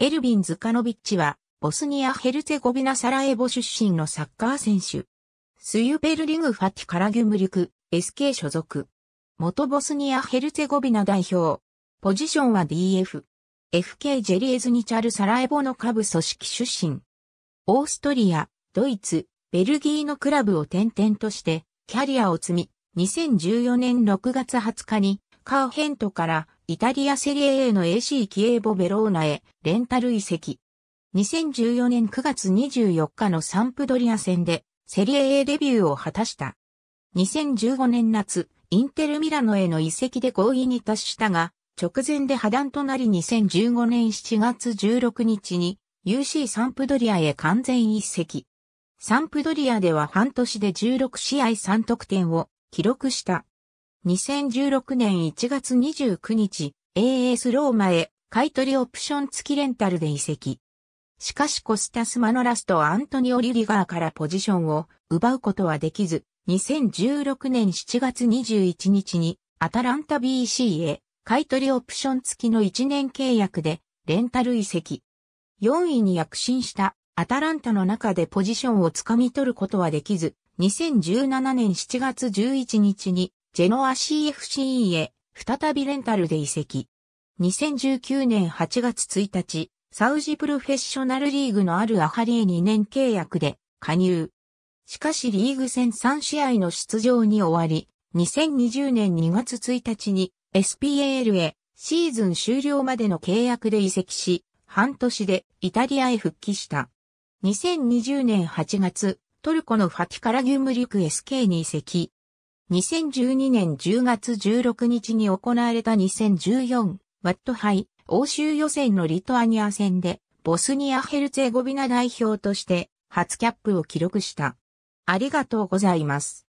エルビン・ズカノビッチは、ボスニア・ヘルツェゴビナ・サラエボ出身のサッカー選手。スユペルリグ・ファティ・カラギュムリク、SK 所属。元ボスニア・ヘルツェゴビナ代表。ポジションは DF。FK ジェリエズニチャル・サラエボの下部組織出身。オーストリア、ドイツ、ベルギーのクラブを転々として、キャリアを積み、2014年6月20日に、カーヘントからイタリアセリエ A の AC キエーボ・ベローナへレンタル移籍。2014年9月24日のサンプドリア戦でセリエ A デビューを果たした。2015年夏、インテルミラノへの移籍で合意に達したが、直前で破断となり2015年7月16日に UC サンプドリアへ完全移籍。サンプドリアでは半年で16試合3得点を記録した。2016年1月29日、AS ローマへ買取オプション付きレンタルで移籍。しかしコスタスマノラスとアントニオ・リュリガーからポジションを奪うことはできず、2016年7月21日にアタランタ BC へ買取オプション付きの1年契約でレンタル移籍。4位に躍進したアタランタの中でポジションをつかみ取ることはできず、2017年7月11日にジェノア CFC へ、再びレンタルで移籍。2019年8月1日、サウジプロフェッショナルリーグのあるアハリへ2年契約で加入。しかしリーグ戦3試合の出場に終わり、2020年2月1日に SPAL へシーズン終了までの契約で移籍し、半年でイタリアへ復帰した。2020年8月、トルコのファティカラギュムリク SK に移籍。2012年10月16日に行われた2014ワット杯欧州予選のリトアニア戦でボスニア・ヘルツェゴビナ代表として初キャップを記録した。ありがとうございます。